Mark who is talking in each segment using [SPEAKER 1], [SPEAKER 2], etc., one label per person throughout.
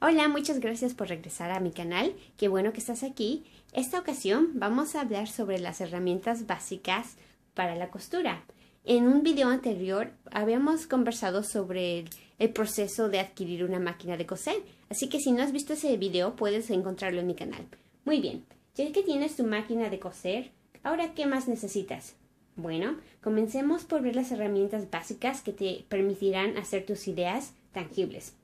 [SPEAKER 1] Hola, muchas gracias por regresar a mi canal. Qué bueno que estás aquí. Esta ocasión vamos a hablar sobre las herramientas básicas para la costura. En un video anterior habíamos conversado sobre el, proceso de adquirir una máquina de coser, así que si no has visto ese video puedes encontrarlo en mi canal. Muy bien, ya que tienes tu máquina de coser, ahora ¿qué más necesitas? Bueno, comencemos por ver las herramientas básicas que te permitirán hacer tus ideas tangibles.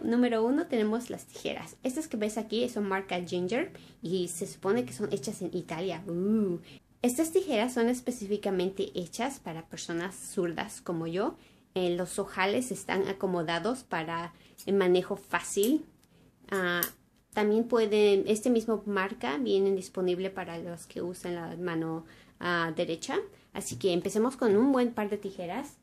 [SPEAKER 1] Número uno tenemos las tijeras. Estas que ves aquí son marca Ginger y se supone que son hechas en Italia. Uh. Estas tijeras son específicamente hechas para personas zurdas como yo. Eh, los ojales están acomodados para el manejo fácil. Ah, también pueden, este mismo marca viene disponible para los que usan la mano ah, derecha. Así que empecemos con un buen par de tijeras.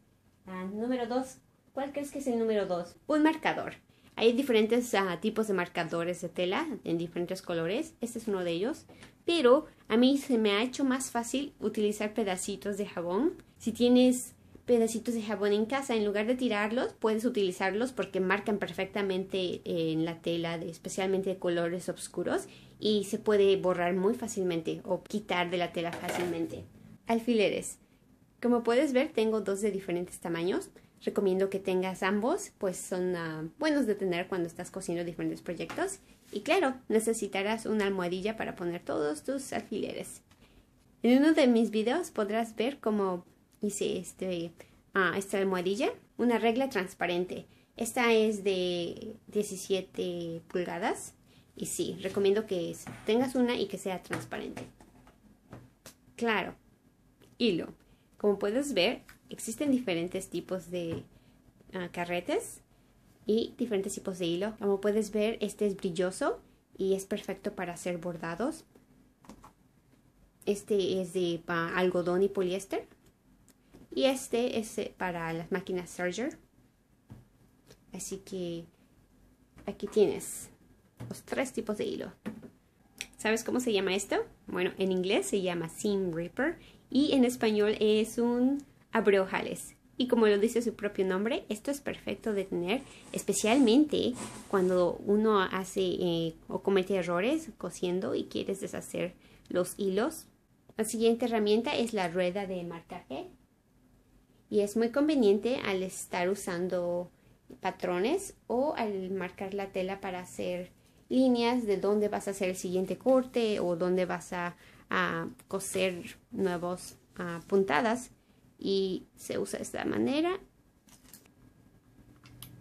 [SPEAKER 1] Ah, número dos, ¿Cuál crees que es el número dos? Un marcador. Hay diferentes ah, tipos de marcadores de tela en diferentes colores. Este es uno de ellos. Pero a mí se me ha hecho más fácil utilizar pedacitos de jabón. Si tienes pedacitos de jabón en casa, en lugar de tirarlos, puedes utilizarlos porque marcan perfectamente eh, en la tela, especialmente de colores oscuros, y se puede borrar muy fácilmente o quitar de la tela fácilmente. Alfileres. Como puedes ver, tengo dos de diferentes tamaños recomiendo que tengas ambos, pues son ah, buenos de tener cuando estás cosiendo diferentes proyectos. Y claro, necesitarás una almohadilla para poner todos tus alfileres. En uno de mis videos podrás ver cómo hice este, ah, esta almohadilla, una regla transparente. Esta es de 17 pulgadas y sí, recomiendo que tengas una y que sea transparente. Claro, hilo. Como puedes ver, existen diferentes tipos de ah, carretes y diferentes tipos de hilo. Como puedes ver, este es brilloso y es perfecto para hacer bordados. Este es de algodón y poliéster. Y este es eh, para las máquinas serger. Así que aquí tienes los tres tipos de hilo. ¿Sabes cómo se llama esto? Bueno, en inglés se llama Seam Ripper y en español es un Abre Y como lo dice su propio nombre, esto es perfecto de tener, especialmente cuando uno hace eh, o comete errores cosiendo y quieres deshacer los hilos. La siguiente herramienta es la rueda de marcaje y es muy conveniente al estar usando patrones o al marcar la tela para hacer líneas de dónde vas a hacer el siguiente corte o dónde vas a, coser nuevas ah, puntadas y se usa de esta manera.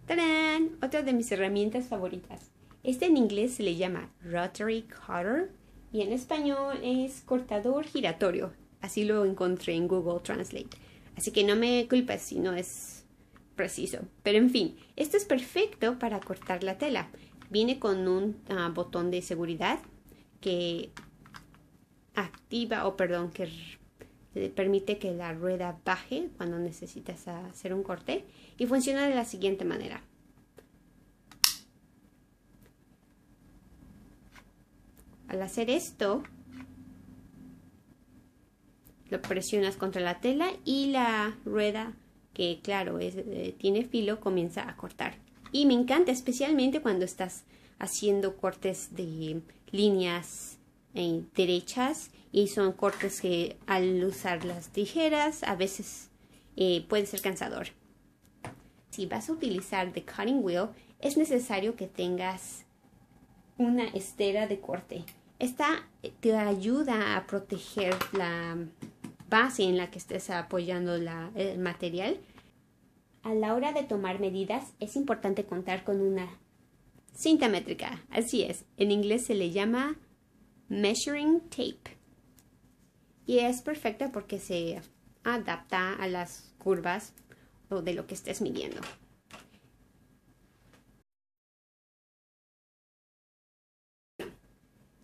[SPEAKER 1] ¡Tarán! Otra de mis herramientas favoritas. este en inglés se le llama Rotary Cutter y en español es cortador giratorio. Así lo encontré en Google Translate. Así que no me culpes si no es preciso. Pero en fin, esto es perfecto para cortar la tela. Viene con un ah, botón de seguridad que activa o perdón que permite que la rueda baje cuando necesitas hacer un corte y funciona de la siguiente manera. Al hacer esto, lo presionas contra la tela y la rueda que claro eh, tiene filo comienza a cortar. Y me encanta especialmente cuando estás haciendo cortes de líneas eh, derechas y son cortes que al usar las tijeras a veces puede eh, pueden ser cansador. Si vas a utilizar the cutting wheel, es necesario que tengas una estera de corte. Esta eh, te ayuda a proteger la base en la que estés apoyando el material. A la hora de tomar medidas es importante contar con una cinta métrica. Así es, en inglés se le llama measuring tape. Y es perfecta porque se adapta a las curvas o de lo que estés midiendo.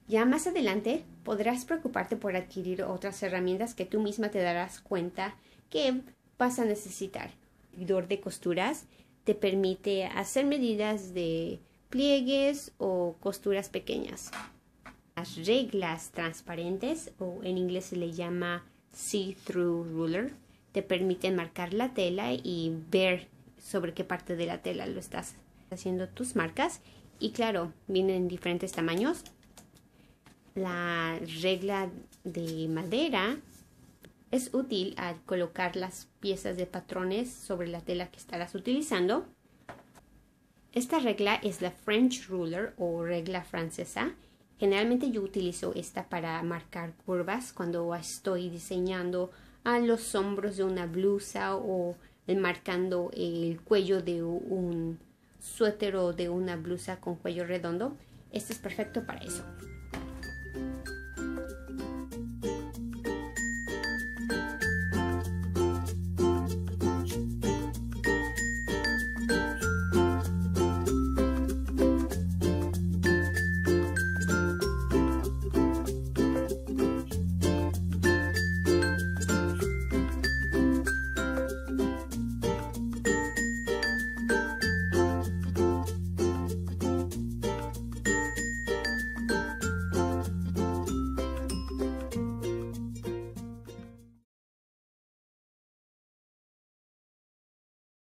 [SPEAKER 1] Ya más adelante podrás preocuparte por adquirir otras herramientas que tú misma te darás cuenta que vas a necesitar. El de costuras te permite hacer medidas de pliegues o costuras pequeñas las reglas transparentes o en inglés se le llama see-through ruler te permiten marcar la tela y ver sobre qué parte de la tela lo estás haciendo tus marcas y claro vienen en diferentes tamaños la regla de madera es útil al colocar las piezas de patrones sobre la tela que estarás utilizando esta regla es la French Ruler o regla francesa Generalmente yo utilizo esta para marcar curvas cuando estoy diseñando a ah, los hombros de una blusa o marcando el cuello de un suéter o de una blusa con cuello redondo. Este es perfecto para eso.